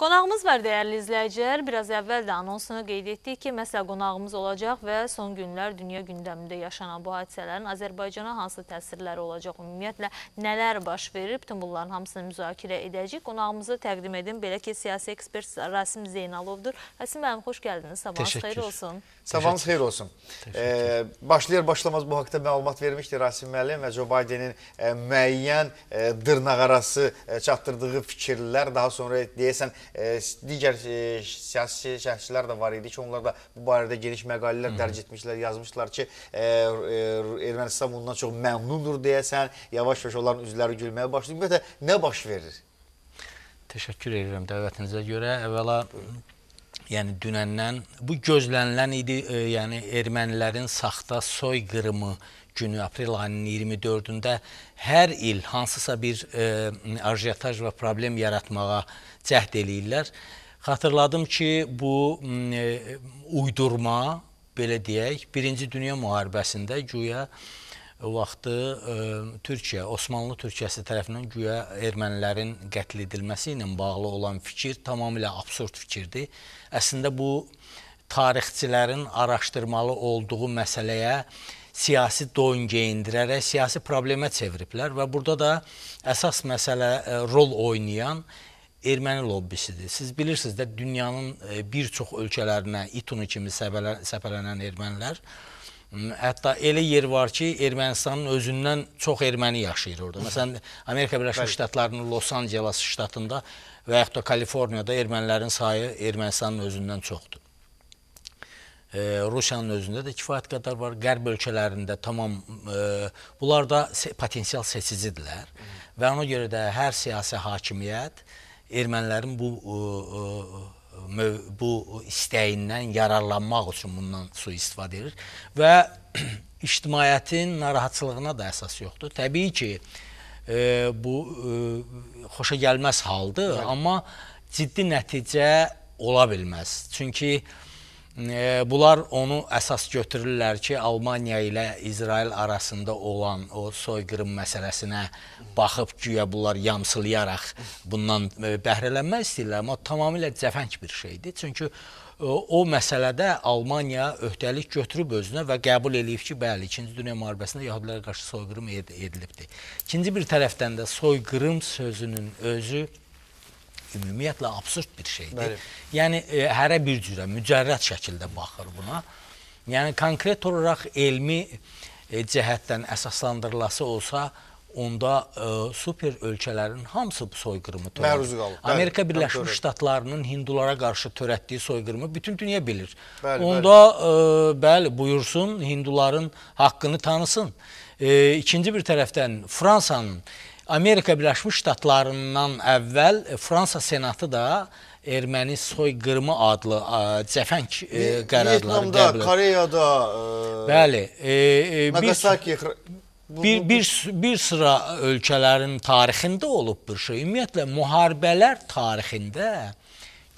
Qonağımız var dəyərli izləyicilər. Biraz əvvəl də anonsunu qeyd etdik ki, məsələ qonağımız olacaq və son günlər dünya gündəmində yaşanan bu hadisələrin Azərbaycana hansı təsirləri olacaq? Ümumiyyətlə nələr baş verir? Bütün bunların hamısını müzakirə edəcək. Qonağımızı təqdim edim. Belə ki, siyasi ekspert Rasim Zeynalovdur. Rasim bənim, xoş gəldiniz. Sabahınız xeyir olsun. Sabahınız xeyir olsun. E, başlayır başlamaz bu haqda məlumat vermişdi Rasim müəllim və Joe Bidenin e, müəyyən e, dırnaqarası e, çatdırdığı fikirlər daha sonra deyəsən digər siyasi şəxslər də var idi ki, onlar da bu barədə geniş məqalələr dərc etmişlər, yazmışlar ki, Ermənistan bundan çox məmnundur deyəsən, yavaş-yavaş onların üzləri gülməyə başlayır. Ümumiyyətlə, nə baş verir? Təşəkkür edirəm dəvətinizə görə. Əvvəla, Buyurun yəni dünəndən bu gözlənilən idi, e, yəni ermənilərin saxta soyqırımı günü aprel ayının 24-də hər il hansısa bir e, arjataj və problem yaratmağa cəhd eləyirlər. Xatırladım ki, bu e, uydurma, belə deyək, 1-ci Dünya müharibəsində güya e, vaxtı ə, e, Türkiyə, Osmanlı Türkiyəsi tərəfindən güya ermənilərin qətl edilməsi ilə bağlı olan fikir tamamilə absurd fikirdir. Əslində bu tarixçilərin araşdırmalı olduğu məsələyə siyasi doyun geyindirərək siyasi problemə çeviriblər və burada da əsas məsələ ə, e, rol oynayan erməni lobbisidir. Siz bilirsiniz də dünyanın e, bir çox ölkələrinə İTUNU kimi səpələnən ermənilər Hətta elə yer var ki, Ermənistanın özündən çox erməni yaşayır orada. Məsələn, Amerika Birləşmiş Ştatlarının Los Angeles ştatında və yaxud da Kaliforniyada ermənilərin sayı Ermənistanın özündən çoxdur. E, Rusiyanın özündə də kifayət qədər var. Qərb ölkələrində tamam e, bunlar da se potensial seçicidirlər Hı. və ona görə də hər siyasi hakimiyyət ermənilərin bu e, e bu istəyindən yararlanmaq üçün bundan sui-istifadə edir və ictimaiyyətin narahatçılığına da əsas yoxdur. Təbii ki, e, bu e, xoşa gəlməz haldır, Bəli. amma ciddi nəticə ola bilməz. Çünki e, E, bunlar onu əsas götürürlər ki, Almaniya ilə İsrail arasında olan o soyqırım məsələsinə baxıb güya bunlar yamsılayaraq bundan e, bəhrələnmək istəyirlər, amma tamamilə cəfəng bir şeydir. Çünki e, o məsələdə Almaniya öhdəlik götürüb özünə və qəbul eləyib ki, bəli, 2-ci Dünya müharibəsində yəhudilərə qarşı soyqırım edilibdir. İkinci bir tərəfdən də soyqırım sözünün özü ümumiyyətlə absurd bir şeydir. Bəli. Yəni e, hərə bir cürə mücərrəd şəkildə baxır buna. Yəni konkret olaraq elmi e, cəhətdən əsaslandırılası olsa, onda ə, e, super ölkələrin hamısı bu soyqırımı törədir. Məruz qalır. Amerika bəli, Birləşmiş bəli. Ştatlarının hindulara qarşı törətdiyi soyqırımı bütün dünya bilir. Bəli, onda bəli. Ə, e, bəli buyursun hinduların haqqını tanısın. E, ikinci bir tərəfdən Fransanın Amerika Birləşmiş Ştatlarından əvvəl Fransa Senatı da erməni soyqırımı adlı ə, cəfəng ə, e, qərarları qəbul etdi. Koreyada, ə, e, bəli, ə, e, ə, Nagasaki bir bir bir sıra ölkələrin tarixində olub bir şey. Ümumiyyətlə müharibələr tarixində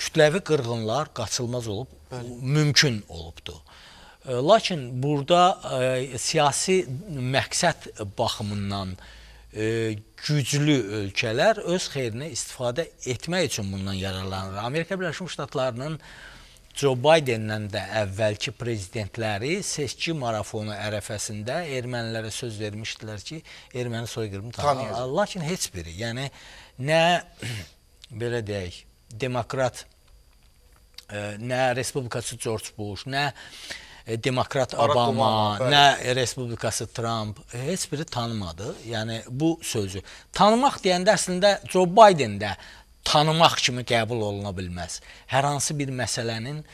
kütləvi qırğınlar qaçılmaz olub, bəli. mümkün olubdu. Lakin burada ə, siyasi məqsəd baxımından ə, güclü ölkələr öz xeyrinə istifadə etmək üçün bundan yararlanır. Amerika Birləşmiş Ştatlarının Joe Bidenlə də əvvəlki prezidentləri seçki marafonu ərəfəsində ermənilərə söz vermişdilər ki, erməni soyqırımı tanıyır. Lakin heç biri, yəni nə belə deyək, demokrat e, nə respublikaçı George Bush, nə E, demokrat Barack Obama, Obama nə respublikası Trump e, heç biri tanımadı. Yəni bu sözü tanımaq deyəndə əslində Joe Biden də tanımaq kimi qəbul oluna bilməz. Hər hansı bir məsələnin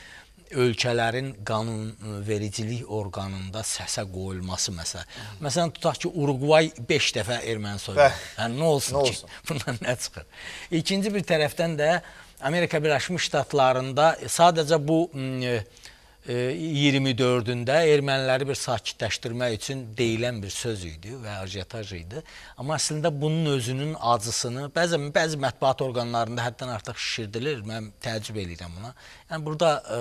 ölkələrin qanunvericilik e, orqanında səsə qoyulması məsələ. Məsələn, tutaq ki, Uruqvay 5 dəfə Ermənistan. Yəni nə olsun nə ki, olsun? bundan nə çıxır? İkinci bir tərəfdən də Amerika Birləşmiş Ştatlarında sadəcə bu ə, 24-də erməniləri bir sakitləşdirmək üçün deyilən bir söz idi və ajiyataj idi. Amma əslində bunun özünün acısını bəzən bəzi mətbuat orqanlarında həddən artıq şişirdilir. Mən təəccüb eləyirəm buna. Yəni burada e,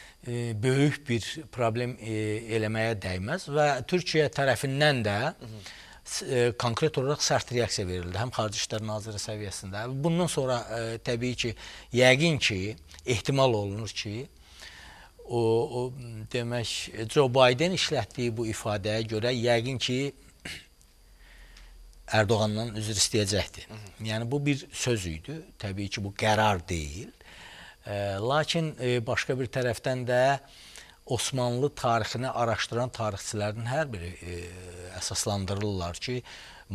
e, böyük bir problem e, eləməyə dəyməz və Türkiyə tərəfindən də e, konkret olaraq sərt reaksiya verildi həm xarici işlər naziri səviyyəsində. Bundan sonra e, təbii ki, yəqin ki, ehtimal olunur ki, o, o demək Joe Biden işlətdiyi bu ifadəyə görə yəqin ki Ərdoğandan üzr istəyəcəkdi. Hı -hı. Yəni bu bir söz idi. Təbii ki, bu qərar deyil. E, lakin e, başqa bir tərəfdən də Osmanlı tarixini araşdıran tarixçilərin hər biri e, əsaslandırırlar ki,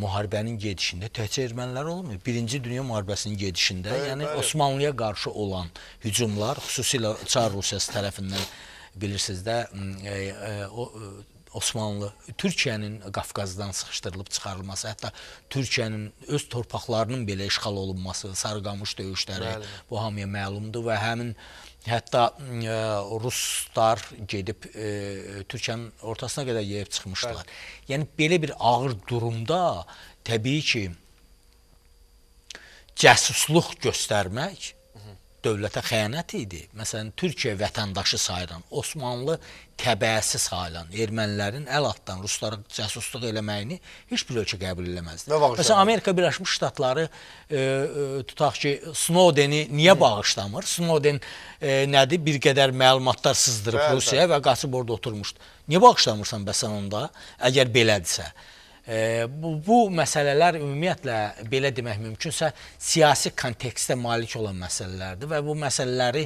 müharibənin gedişində təkcə ermənilər olmuyor. Birinci Dünya müharibəsinin gedişində, bəli, yəni bəli. Osmanlıya qarşı olan hücumlar, xüsusilə Çar Rusiyası tərəfindən bilirsiniz də, e, e, o Osmanlı Türkiyənin Qafqazdan sıxışdırılıb çıxarılması, hətta Türkiyənin öz torpaqlarının belə işğal olunması, Sarıqamış döyüşləri Bəli. bu hamıya məlumdur və həmin hətta ə, e, ruslar gedib ə, e, Türkiyənin ortasına qədər yeyib çıxmışdılar. Bəli. Yəni belə bir ağır durumda təbii ki, cəsusluq göstərmək dövlətə xəyanət idi. Məsələn, Türkiyə vətəndaşı sayılan, Osmanlı təbəəsi sayılan ermənilərin əl altdan ruslara cəsusluq eləməyini heç bir ölkə qəbul eləməzdi. Məsələn, Amerika Birləşmiş Ştatları e, e, tutaq ki, Snowdeni niyə Hı. bağışlamır? Snowden e, nədir? Bir qədər məlumatlar sızdırıb Rusiyaya və qaçıb orada oturmuşdu. Niyə bağışlamırsan bəs sən onda, əgər belədirsə? bu, bu məsələlər ümumiyyətlə belə demək mümkünsə siyasi kontekstə malik olan məsələlərdir və bu məsələləri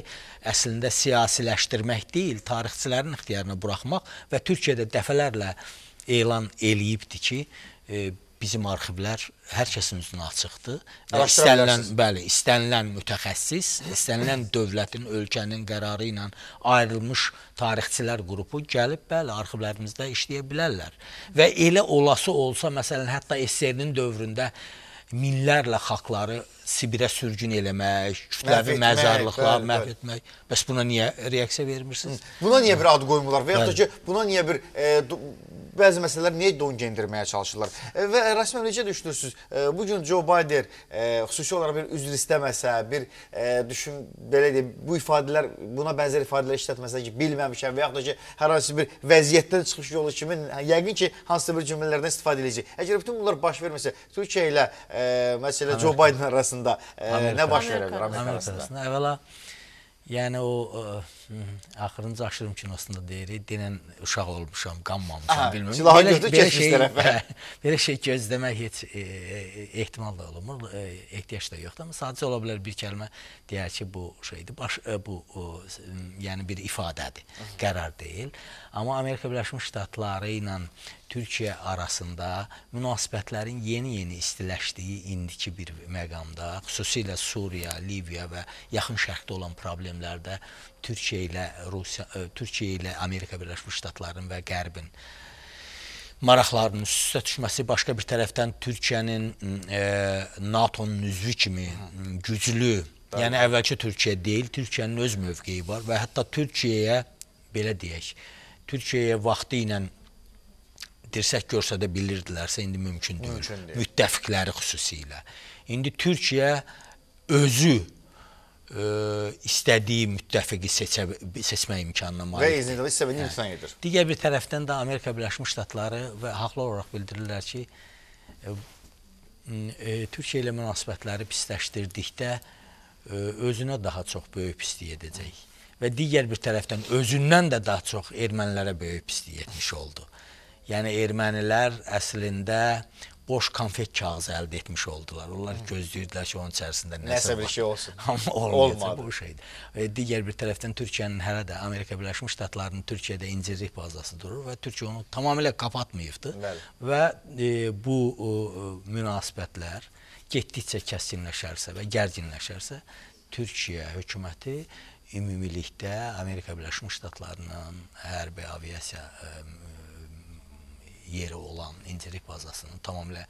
əslində siyasiləşdirmək deyil, tarixçilərin ixtiyarına buraxmaq və Türkiyədə dəfələrlə elan eləyibdi ki, e, bizim arxivlər hər kəsin üzünə açıqdır. Və istənilən, bəli, istənilən mütəxəssis, istənilən dövlətin, ölkənin qərarı ilə ayrılmış tarixçilər qrupu gəlib, bəli, arxivlərimizdə işləyə bilərlər. Və elə olası olsa, məsələn, hətta SSR-nin dövründə minlərlə xalqları Sibirə sürgün eləmək, kütləvi məzarlıqlar məhv etmək. Bəs buna niyə reaksiya vermirsiniz? Buna niyə bir ad qoymurlar? Və yaxud da ki, buna niyə bir e, bəzi məsələlər niyə dongendirməyə çalışırlar? E, və Rasim necə düşünürsünüz? E, bu gün Joe Biden e, xüsusi olaraq bir üzr istəməsə, bir düşün belə deyim, bu ifadələr buna bənzər ifadələr işlətməsə ki, bilməmişəm və yaxud da ki, hər hansı bir vəziyyətdən çıxış yolu kimi yəqin ki, hansısa bir cümlələrdən istifadə edəcək. Əgər bütün bunlar baş verməsə, Türkiyə ilə məsələ Joe Biden arasında nə baş verə bilər Amerika arasında? Əvvəla Yəni o ə, e, axırıncı aşırım kinosunda deyirik, denən uşaq olmuşam, qanmamışam, bilmirəm. Silahı götür keçmiş şey, tərəfə. Hə, belə şey gözləmək heç e, e ehtimal da olmur, e, ehtiyac da yoxdur, amma sadəcə ola bilər bir kəlmə deyər ki, bu şeydir, baş e, bu o, yəni bir ifadədir, Hı -hı. qərar deyil. Amma Amerika Birləşmiş Ştatları ilə Türkiyə arasında münasibətlərin yeni-yeni istiləşdiyi indiki bir məqamda, xüsusilə Suriya, Liviya və yaxın şərqdə olan problemlərdə Türkiyə ilə Rusiya, e, Türkiyə ilə Amerika Birləşmiş Ştatlarının və Qərbin maraqlarının üst-üstə düşməsi başqa bir tərəfdən Türkiyənin e, NATO-nun üzvü kimi güclü, yəni Bəli. yəni əvvəlki Türkiyə deyil, Türkiyənin öz mövqeyi var və hətta Türkiyəyə belə deyək, Türkiyəyə vaxtı ilə dirsək görsədə bilirdilərsə indi mümkün deyil. Mümkün deyil. Müttəfiqləri xüsusilə. İndi Türkiyə özü ə, e, istədiyi müttəfiqi seçə, seçmə imkanına malikdir. Və iznində istədiyi hə. imkan edir. Digər bir tərəfdən də Amerika Birləşmiş Ştatları və haqlı olaraq bildirirlər ki, ə, e, ə, e, Türkiyə ilə münasibətləri pisləşdirdikdə ə, özünə daha çox böyük pislik edəcək və digər bir tərəfdən özündən də daha çox ermənilərə böyük pislik etmiş oldu. Yəni ermənilər əslində boş konfet kağızı əldə etmiş oldular. Onlar Hı. gözləyirdilər ki, onun içərisində nəsə, nəsə bir var. şey olsun. Amma olmadı. Bu şeydir. E, digər bir tərəfdən Türkiyənin hələ də Amerika Birləşmiş Ştatlarının Türkiyədə incirlik bazası durur və Türkiyə onu tamamilə qapatmayıbdı. Bəli. Və e, bu e, münasibətlər getdikcə kəskinləşərsə və gərginləşərsə, Türkiyə hökuməti ümumilikdə Amerika Birləşmiş Ştatlarının hərbi aviasiya e, yeri olan interik bazasını tamamilə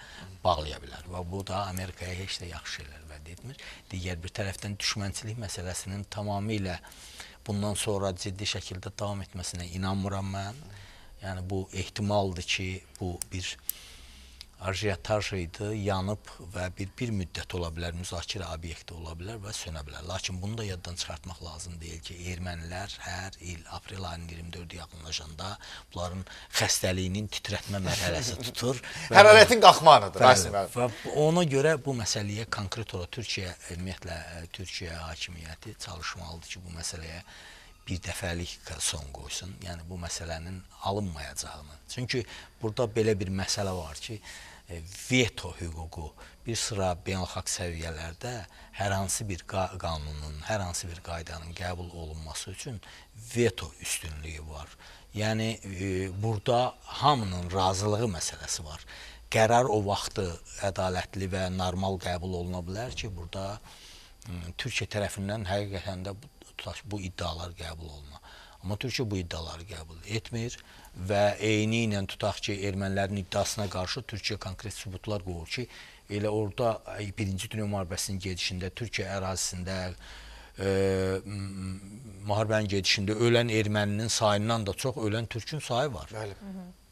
bağlaya bilər və bu da Amerikaya heç də yaxşı şeylər vəd etmir. Digər bir tərəfdən düşmənçilik məsələsinin tamamilə bundan sonra ciddi şəkildə davam etməsinə inanmıram mən. Yəni bu ehtimaldır ki, bu bir ajiyataj idi, yanıb və bir, bir müddət ola bilər, müzakirə obyekti ola bilər və sönə bilər. Lakin bunu da yaddan çıxartmaq lazım deyil ki, ermənilər hər il aprel ayının 24-ü yaxınlaşanda bunların xəstəliyinin titrətmə mərhələsi tutur. Hərarətin qalxma anıdır. Və, və ona görə bu məsələyə konkret olaraq Türkiyə, ümumiyyətlə e, Türkiyə hakimiyyəti çalışmalıdır ki, bu məsələyə bir dəfəlik son qoysun. Yəni bu məsələnin alınmayacağını. Çünki burada belə bir məsələ var ki, E, veto hüququ bir sıra beynəlxalq səviyyələrdə hər hansı bir qanunun, hər hansı bir qaydanın qəbul olunması üçün veto üstünlüyü var. Yəni e, burada hamının razılığı məsələsi var. Qərar o vaxtı ədalətli və normal qəbul oluna bilər ki, burada Türkiyə tərəfindən həqiqətən də bu, bu iddialar qəbul olunur. Amma Türkiyə bu iddiaları qəbul etmir və eyni ilə tutaq ki, ermənilərin iddiasına qarşı Türkiyə konkret sübutlar qoyur ki, elə orada birinci dünya müharibəsinin gedişində Türkiyə ərazisində e, müharibənin gedişində ölən erməninin sayından da çox ölən türkün sayı var. Bəli.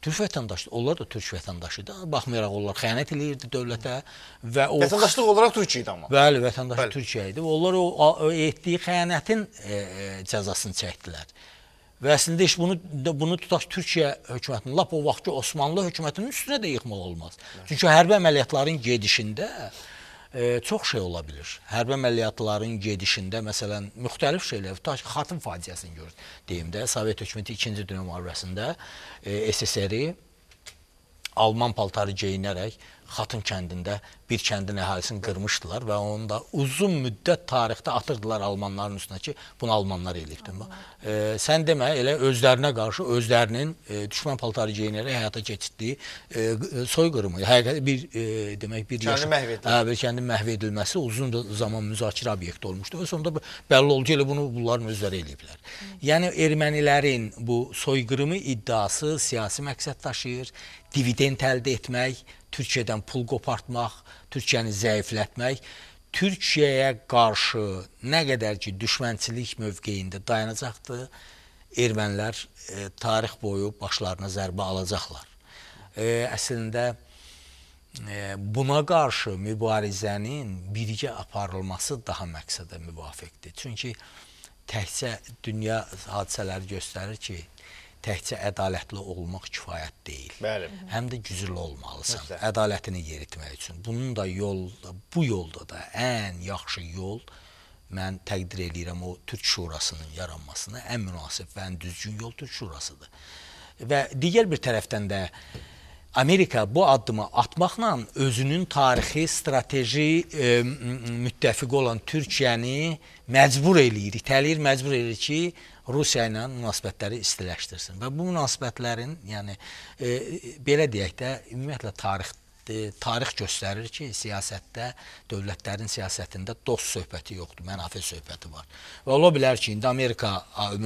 Türk vətəndaşı, onlar da Türk vətəndaşıdır. Baxmayaraq onlar xəyanət eləyirdi dövlətə və o vətəndaşlıq olaraq Türkiyə idi amma. Bəli, vətəndaşlıq Türkiyə idi. Onlar o, o etdiyi xəyanətin e, e, cəzasını çəkdilər. Və əslində iş bunu bunu tutaq Türkiyə hökumətinin lap o vaxtki Osmanlı hökumətinin üstünə də yıxmaq olmaz. Çünki hərbi əməliyyatların gedişində e, çox şey ola bilir. Hərbi əməliyyatların gedişində məsələn müxtəlif şeylər, tutaq ki, Xatın faciəsini gördük deyim də, Sovet hökuməti 2-ci dünya müharibəsində e, SSR-i Alman paltarı geyinərək Xatın kəndində bir kəndin əhalisini qırmışdılar və onu da uzun müddət tarixdə atırdılar almanların üstünə ki, bunu almanlar eləyibdir. E, sən demə, elə özlərinə qarşı özlərinin e, düşmən paltarı geyinərək həyata keçirdiyi e, e, soyqırımı, həqiqətən bir e, demək bir hə, kəndi məhv edilməsi, hə, bir kəndin məhv edilməsi uzun zaman müzakirə obyekti olmuşdu və sonda bəlli oldu ki, elə bunu bunların özləri eləyiblər. Hı. Yəni ermənilərin bu soyqırımı iddiası siyasi məqsəd daşıyır, dividend əldə etmək Türkiyədən pul qopartmaq, Türkiyəni zəiflətmək, Türkiyəyə qarşı nə qədər ki düşmənçilik mövqeyində dayanacaqdı, ermənilər e, tarix boyu başlarına zərbə alacaqlar. E, əslində e, buna qarşı mübarizənin birgə aparılması daha məqsədə müvafiqdir. Çünki təkcə dünya hadisələri göstərir ki, təkcə ədalətli olmaq kifayət deyil. Bəli. Həm də güclü olmalısan Məsələn. ədalətini yeritmək üçün. Bunun da yol bu yolda da ən yaxşı yol mən təqdir eləyirəm o Türk Şurasının yaranmasına ən münasib və ən düzgün yol Türk Şurasıdır. Və digər bir tərəfdən də Amerika bu addımı atmaqla özünün tarixi, strateji e, müttəfiqi olan Türkiyəni məcbur eləyir, itələyir, məcbur eləyir ki, Rusiya ilə münasibətləri istiləşdirsin. Və bu münasibətlərin, yəni e, belə deyək də, ümumiyyətlə tarix e, tarix göstərir ki, siyasətdə, dövlətlərin siyasətində dost söhbəti yoxdur, mənafe söhbəti var. Və ola bilər ki, indi Amerika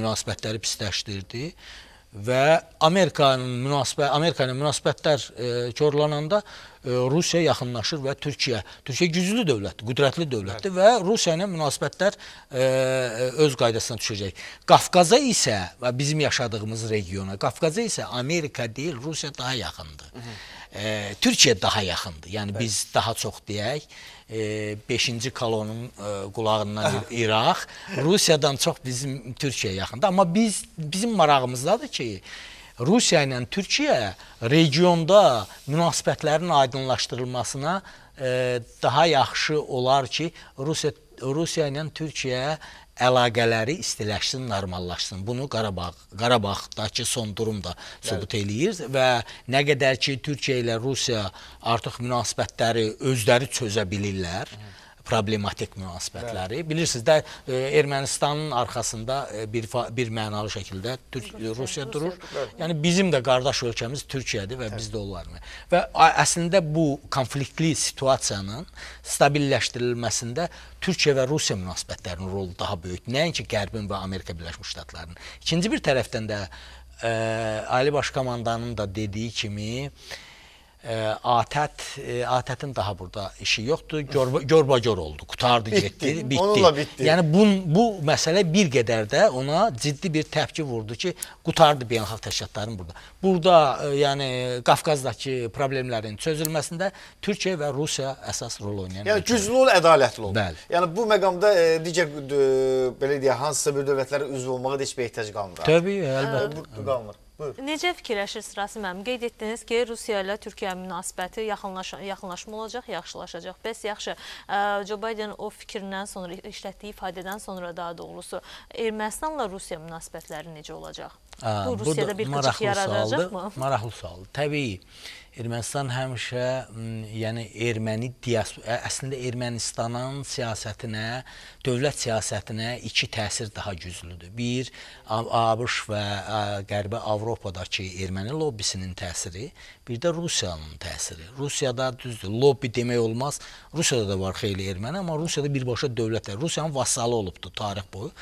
münasibətləri pisləşdirdi və Amerikanın münasibət Amerikanın münasibətlər e, korlananda e, Rusiya yaxınlaşır və Türkiyə Türkiyə güclü dövlətdir, qüdrətli dövlətdir və Rusiya ilə münasibətlər e, e, öz qaydasına düşəcək. Qafqaza isə və bizim yaşadığımız regiona, Qafqaza isə Amerika deyil, Rusiya daha yaxındır. Hı -hı. E, Türkiyə daha yaxındır. Yəni Bəli. biz daha çox deyək, e, 5-ci e, kolonun e, qulağından İraq, Rusiyadan çox bizim Türkiyə yaxında. Amma biz bizim marağımızdadır ki, Rusiya ilə Türkiyə regionda münasibətlərin aydınlaşdırılmasına e, daha yaxşı olar ki, Rusiya Rusiya ilə Türkiyə əlaqələri istiləşsin, normallaşsın. Bunu Qarabağ Qarabağdakı son durum da sübut Bəli. eləyir və nə qədər ki Türkiyə ilə Rusiya artıq münasibətləri özləri çözə bilirlər. Hı problematik münasibətləri. Bəli. Bilirsiniz də e, Ermənistanın arkasında e, bir bir mənalı şəkildə Türk Rusiya, Rusiya durur. Bəli. Yəni bizim də qardaş ölkəmiz Türkiyədir və Təbii. biz də onlarmı. Və əslində bu konfliktli situasiyanın stabilləşdirilməsində Türkiyə və Rusiya münasibətlərinin rolu daha böyükdür. Nəinki Qərbin və Amerika Birləşmiş Ştatlarının. İkinci bir tərəfdən də ə, e, Ali Baş Komandanın da dediyi kimi, ə, ATƏT, ATƏT-in e, daha burada işi yoxdur. Görbagör oldu, qurtardı, bitti. getdi, bitti. Onunla bitti. Yəni bu bu məsələ bir qədər də ona ciddi bir təpki vurdu ki, qurtardı beynəlxalq təşkilatların burada. Burada yəni Qafqazdakı problemlərin çözülməsində Türkiyə və Rusiya əsas rol oynayır. Yəni güclü ol, ədalətli ol. Bəli. Yəni bu məqamda e, digər e, belə deyək, hansısa bir dövlətlərə üzv olmağa da heç bir ehtiyac qalmır. Təbii, əlbəttə. E, qalmır. Buyur. Necə fikirləşirsiniz Rasim əmi? Qeyd etdiniz ki, Rusiya ilə Türkiyə münasibəti yaxınlaş yaxınlaşma olacaq, yaxşılaşacaq. Bəs yaxşı, Joe Biden o fikrindən sonra, işlətdiyi ifadədən sonra daha doğrusu, Ermənistanla Rusiya münasibətləri necə olacaq? Bu, Rusiyada bir qıcıq yaradacaq mı? Maraqlı sualdır. Təbii, Ermənistan həmişə yəni erməni diaspora əslində Ermənistanın siyasətinə, dövlət siyasətinə iki təsir daha güclüdür. Bir ABŞ və Qərbi Avropadakı erməni lobbisinin təsiri, bir də Rusiyanın təsiri. Rusiyada düzdür, lobbi demək olmaz. Rusiyada da var xeyli erməni, amma Rusiyada birbaşa dövlətlər Rusiyanın vasalı olubdu tarix boyu.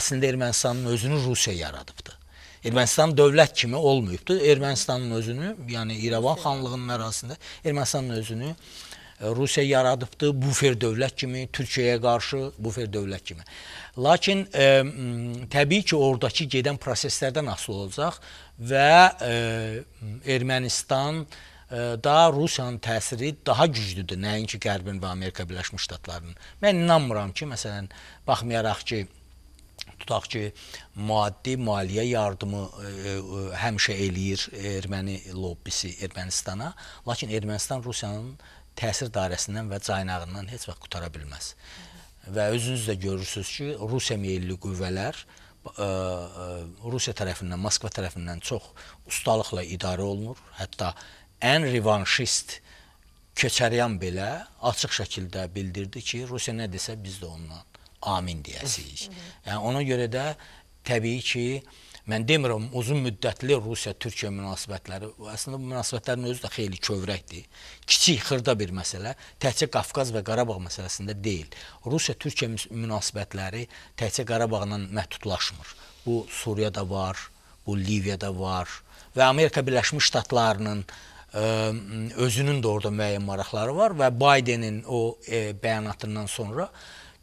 Əslində Ermənistanın özünü Rusiya yaradıbdı. Ermənistan dövlət kimi olmayıbdır. Ermənistanın özünü, yəni İrəvan xanlığının ərazisində Ermənistanın özünü e, Rusiya yaradıbdı bufer dövlət kimi, Türkiyəyə qarşı bufer dövlət kimi. Lakin ə, e, təbii ki, ordakı gedən proseslərdən asılı olacaq və ə, e, Ermənistan da Rusiyanın təsiri daha güclüdür, nəinki Qərbin və Amerika Birləşmiş Ştatlarının. Mən inanmıram ki, məsələn, baxmayaraq ki, tutaq ki, maddi maliyyə yardımı e, e, həmişə eləyir erməni lobbisi Ermənistana, lakin Ermənistan Rusiyanın təsir dairəsindən və caynağından heç vaxt qutara bilməz. Və özünüz də görürsüz ki, Rusiya meyilli qüvvələr ə, e, e, Rusiya tərəfindən, Moskva tərəfindən çox ustalıqla idarə olunur. Hətta ən revanşist Keçəryan belə açıq şəkildə bildirdi ki, Rusiya nə desə biz də ondan amin deyəsik. Yəni ona görə də təbii ki, mən demirəm uzun müddətli Rusiya-Türkiyə münasibətləri, əslində bu münasibətlərin özü də xeyli kövrəkdir. Kiçik, xırda bir məsələ, təkcə Qafqaz və Qarabağ məsələsində deyil. Rusiya-Türkiyə münasibətləri təkcə Qarabağla məhdudlaşmır. Bu Suriyada var, bu Liviyada var və Amerika Birləşmiş Ştatlarının ə, özünün də orada müəyyən maraqları var və Bidenin o ə, e, bəyanatından sonra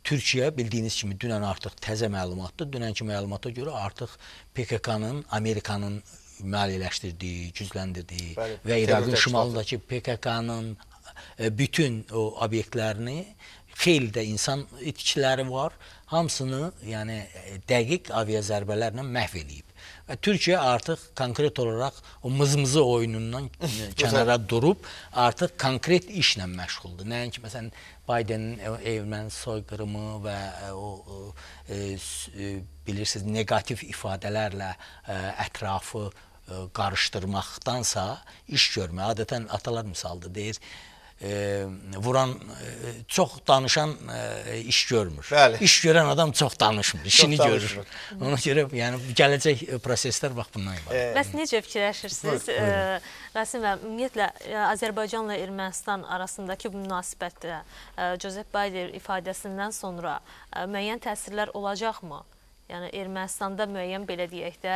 Türkiyə bildiyiniz kimi dünən artıq təzə məlumatdır. Dünənki məlumata görə artıq PKK-nın, Amerikanın maliyyələşdirdiyi, gücləndirdiyi Bəli, və İraqın şimalındakı PKK-nın e, bütün o obyektlərini xeyli də insan itkiləri var. Hamısını, yəni dəqiq aviazərbələrlə məhv eləyib. Və Türkiyə artıq konkret olaraq o mızmızı oyunundan e, kənara durub, artıq konkret işlə məşğuldur. Nəinki məsələn Baydenin erməni soyqırımı və e, o e, e, bilirsiniz neqativ ifadələrlə ətrafı qarışdırmaqdansa iş görmək. Adətən atalar misaldır, deyir, e, vuran e, çox danışan e, iş görmür. Bəli. İş görən adam çox danışmır, işini çox danışmır. görür. Ona görə yəni gələcək e, proseslər bax bundan ibarət. Bəs necə fikirləşirsiniz? E, Rasim bəy, ümumiyyətlə e, Azərbaycanla Ermənistan arasındakı bu münasibətdə Josep Bayder ifadəsindən sonra müəyyən təsirlər olacaqmı? yəni Ermənistanda müəyyən belə deyək də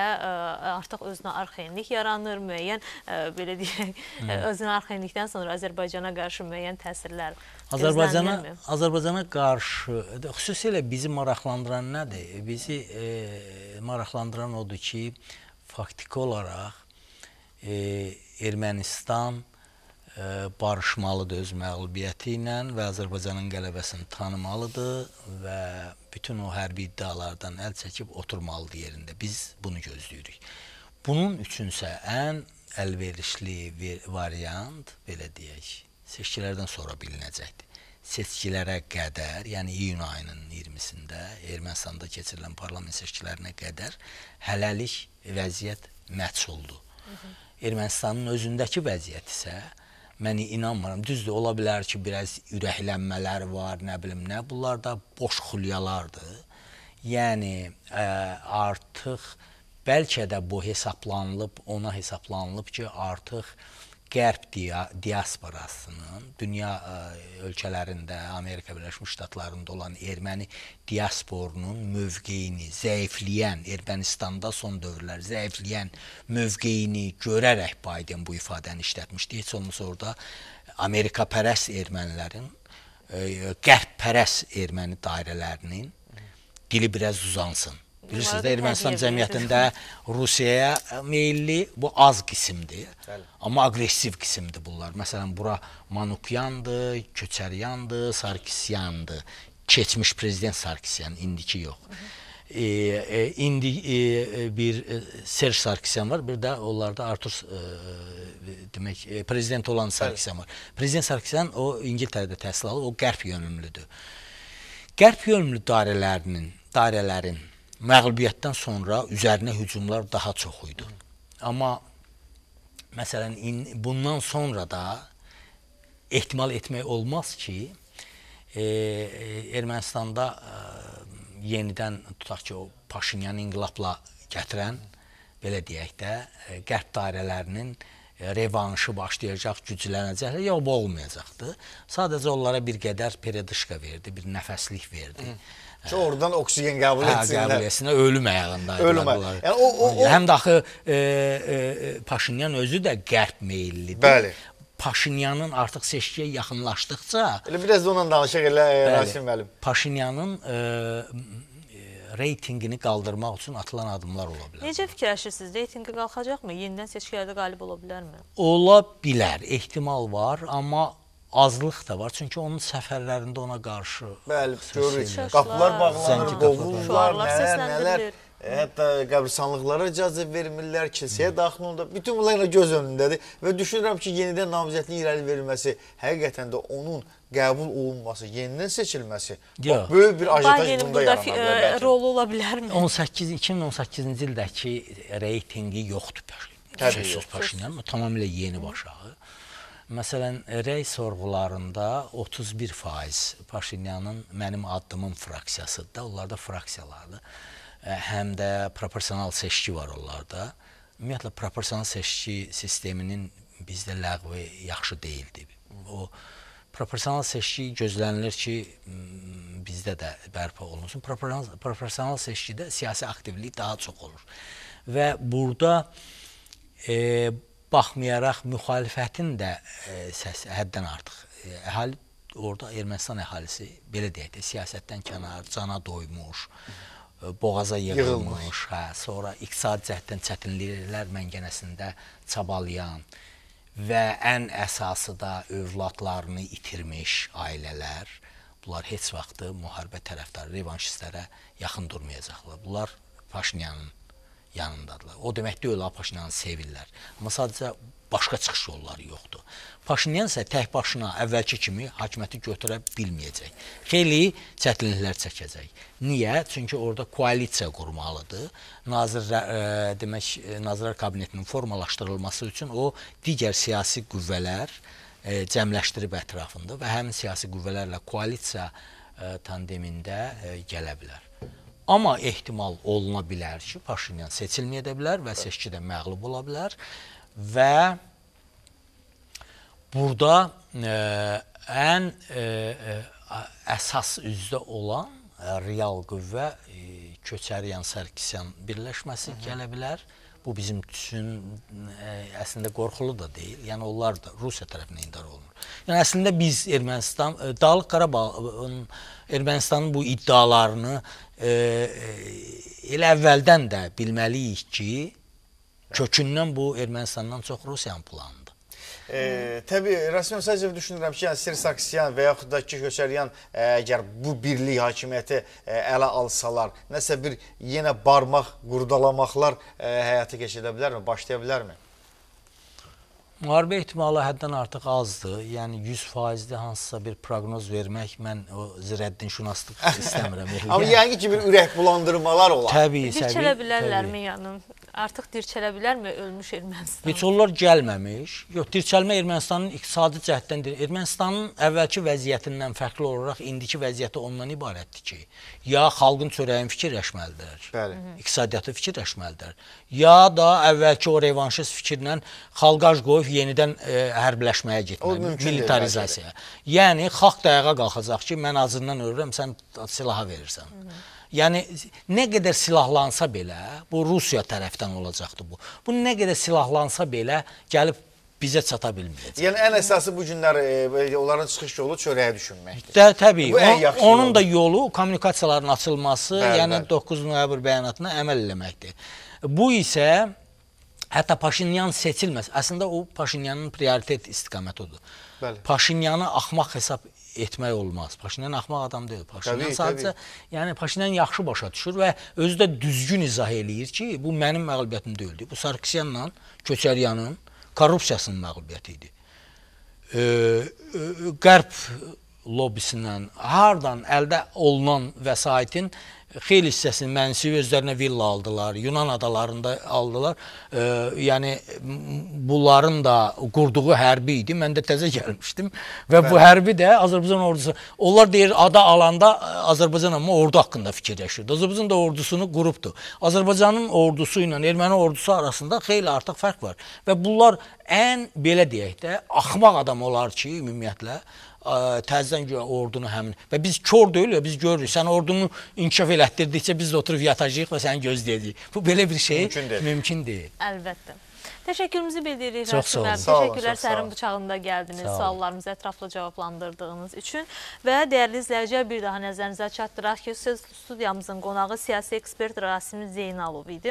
artıq özünə arxenlik yaranır, müəyyən belə deyək Hı. özünə arxenlikdən sonra Azərbaycana qarşı müəyyən təsirlər Azərbaycana Azərbaycana qarşı xüsusilə bizi maraqlandıran nədir? Bizi e, maraqlandıran odur ki, faktiki olaraq e, Ermənistan e, barışmalıdır öz məğlubiyyəti ilə və Azərbaycanın qələbəsini tanımalıdır və bütün o hərbi iddialardan əl çəkib oturmalıdır yerində. Biz bunu gözləyirik. Bunun üçünsə ən əlverişli variant, belə deyək, seçkilərdən sonra bilinəcəkdir. Seçkilərə qədər, yəni iyun ayının 20-sində Ermənistanda keçirilən parlament seçkilərinə qədər hələlik vəziyyət məchuldur. Ermənistanın özündəki vəziyyət isə Mən inanmıram. Düzdür, ola bilər ki, biraz ürəklənmələr var, nə bilim nə. Bunlar da boş xülyalardır. Yəni ə, e, artıq bəlkə də bu hesablanılıb, ona hesablanılıb ki, artıq Qərb diasporasının dünya e, ölkələrində, Amerika Birləşmiş Ştatlarında olan erməni diasporunun mövqeyini zəifləyən, Ermənistanda son dövrlər zəifləyən mövqeyini görərək Biden bu ifadəni işlətmişdi. Heç olmasa orada Amerika pərəst ermənilərin, e, qərb pərəst erməni dairələrinin dili biraz uzansın Bilirsiniz də Ermənistan cəmiyyətində Rusiyaya meyilli bu az qismdir. Bəli. Amma aqressiv qismdir bunlar. Məsələn, bura Manukyandır, Köçəryandır, Sarkisyandır. Keçmiş prezident Sarkisyan, indiki yox. Hı -hı. E, e, indi e, e bir e, Serj Sarkisyan var, bir də onlarda Artur e, demək prezident olan Sarkisyan var. Prezident Sarkisyan o İngiltərədə təhsil alıb, o qərb yönümlüdür. Qərb yönümlü dairələrinin, dairələrin məğlubiyyətdən sonra üzərinə hücumlar daha çox idi. Amma məsələn in, bundan sonra da ehtimal etmək olmaz ki, e, Ermənistanda e, yenidən tutaq ki, o Paşinyan inqilabla gətirən belə deyək də, e, qərb dairələrinin e, revanşı başlayacaq, güclənəcəklər, yox bu olmayacaqdı. Sadəcə onlara bir qədər peredişka verdi, bir nəfəslik verdi. Hı. Ki oradan oksigen qəbul hə, etsinlər. Qəbul etsinlər, ölüm ayağında. Ölüm ayağında. Yəni, o, o, o... Həm də axı e, e, Paşinyan özü də qərb meyillidir. Bəli. Paşinyanın artıq seçkiyə yaxınlaşdıqca... Elə biraz da onunla danışaq elə e, Rasim Vəlim. Paşinyanın e, e, reytingini qaldırmaq üçün atılan addımlar ola bilər. Necə fikirləşirsiniz? Reytingi qalxacaqmı? Yenidən seçkilərdə qalib ola bilərmi? Ola bilər, ehtimal var, amma azlıq da var. Çünki onun səfərlərində ona qarşı Bəli, görürük. Qapılar bağlanır, qovulurlar, nələr, nələr. E, hətta qəbristanlıqlara icazə vermirlər, kilsəyə daxil olurlar. Bütün bunlar göz önündədir və düşünürəm ki, yenidən namizədliyin irəli verilməsi həqiqətən də onun qəbul olunması, yenidən seçilməsi Yox. böyük bir ajitaj bunda yarana rolu ola bilərmi? 18 2018-ci ildəki reytinqi yoxdur. Təbii, yox. Paşinyan tamamilə yeni başağı. Məsələn, rey sorğularında 31% Paşinyanın mənim addımım fraksiyasıdır da, onlarda fraksiyalardır. Həm də proporsional seçki var onlarda. Ümumiyyətlə proporsional seçki sisteminin bizdə ləğvi yaxşı deyildi. O proporsional seçki gözlənilir ki, bizdə də bərpa olunsun. Proporsional proporsional seçkidə siyasi aktivlik daha çox olur. Və burada e, baxmayaraq müxalifətin də e, səsi həddən artıq. E, əhali orada Ermənistan əhalisi belə deyək də siyasətdən kənar, cana doymuş, e, boğaza yığılmış, yığılmış. hə, sonra iqtisadi cəhddən çətinliklər məngənəsində çabalayan və ən əsası da övladlarını itirmiş ailələr bunlar heç vaxtı müharibə tərəfdarı revanşistlərə yaxın durmayacaqlar. Bunlar Paşinyanın yanındadırlar. O demək deyil, Paşinyanı sevirlər. Amma sadəcə başqa çıxış yolları yoxdur. Paşinyan isə tək başına əvvəlki kimi hakimiyyəti götürə bilməyəcək. Xeyli çətinliklər çəkəcək. Niyə? Çünki orada koalisiya qurmalıdır. Nazirlər e, demək e, Nazirlər Kabinetinin formalaşdırılması üçün o digər siyasi qüvvələr e, cəmləşdirib ətrafında və həmin siyasi qüvvələrlə koalisiya e, tandemində e, gələ bilər. Amma ehtimal oluna bilər ki, Paşinyan seçilməyə də bilər və seçkidə məğlub ola bilər və burada ə, e, ən ə, e, e, əsas üzdə olan real qüvvə Köçəryan Sarkisyan birləşməsi Hı -hı. gələ bilər. Bu bizim üçün ə, əslində qorxulu da deyil. Yəni onlar da Rusiya tərəfindən indar olunur. Yəni əslində biz Ermənistan Dağlıq Qarabağın ə, Ermənistanın bu iddialarını e, e, elə əvvəldən də bilməliyik ki, kökündən bu Ermənistandan çox Rusiyanın planıdır. E, təbii, Rasim Səziyev düşünürəm ki, yəni, Sir Saksyan və yaxud da ki, Köçəryan e, əgər bu birlik hakimiyyəti ə, e, ələ alsalar, nəsə bir yenə barmaq, qurdalamaqlar ə, həyata keçidə bilərmi, başlaya bilərmi? Müharibə ehtimalı həddən artıq azdır. Yəni 100%-də hansısa bir proqnoz vermək mən o zirəddin şünaslıq istəmirəm. Amma yəni ki, bir ürək bulandırmalar olar. Təbii, dirçələ təbii. Dirçələ bilərlərmi yanım? Artıq dirçələ bilərmi ölmüş Ermənistan? Heç onlar gəlməmiş. Yox, dirçəlmə Ermənistanın iqtisadi cəhddən deyil. Ermənistanın əvvəlki vəziyyətindən fərqli olaraq indiki vəziyyəti ondan ibarətdir ki, ya xalqın çörəyin fikirləşməlidir. Bəli. İqtisadiyyatı fikirləşməlidir. Ya da əvvəlki o revanşist fikirlə xalqaj qoy Əliyev yenidən ə, e, hərbiləşməyə getməli, militarizasiyaya. Yəni xalq da ayağa qalxacaq ki, mən azından ölürəm, sən silaha verirsən. Hı -hı. Yəni nə qədər silahlansa belə, bu Rusiya tərəfdən olacaqdı bu. Bu nə qədər silahlansa belə gəlib bizə çata bilməyəcək. Yəni ən əsası bu günlər e, e, onların çıxış yolu çörəyə düşünməkdir. Də, təbii. Bu, o, onun yolu. da yolu kommunikasiyaların açılması, bəli, yəni bəli. 9 noyabr bəyanatına əməl eləməkdir. Bu isə Hətta Paşinyan seçilməz. Əslində o Paşinyanın prioritet istiqaməti odur. Bəli. Paşinyanı axmaq hesab etmək olmaz. Paşinyan axmaq adam deyil. Paşinyan təbii, sadəcə, təbii. yəni Paşinyan yaxşı başa düşür və özü də düzgün izah eləyir ki, bu mənim məğlubiyyətim deyildi. Bu Sarkisyanla Köçəryanın korrupsiyasının məğlubiyyəti idi. Ə, ə, e, e, qərb lobisindən, hardan əldə olunan vəsaitin xeyli hissəsini mənsivi özlərinə villa aldılar, Yunan adalarında aldılar. E, yəni bunların da qurduğu hərbi idi. Mən də təzə gəlmişdim və Bəli. bu hərbi də Azərbaycan ordusu. Onlar deyir ada alanda e, Azərbaycan amma ordu haqqında fikirləşirdi. Azərbaycan da ordusunu qurubdu. Azərbaycanın ordusu ilə erməni ordusu arasında xeyli artıq fərq var və bunlar ən belə deyək də axmaq adam olar ki, ümumiyyətlə ə, təzədən görə ordunu həmin. Və biz kör deyilik, biz görürük. Sən ordunu inkişaf elətdirdikcə biz də oturub yatacağıq və səni gözləyəcəyik. Bu belə bir şey mümkün deyil. Mümkün deyil. Əlbəttə. Təşəkkürümüzü bildiririk Rasim bəy. Təşəkkürlər Sərin bıçağında gəldiniz, suallarımızı ətraflı cavablandırdığınız üçün və dəyərli izləyicilər bir daha nəzərinizə çatdıraq ki, söz studiyamızın qonağı siyasi ekspert Rasim Zeynalov idi.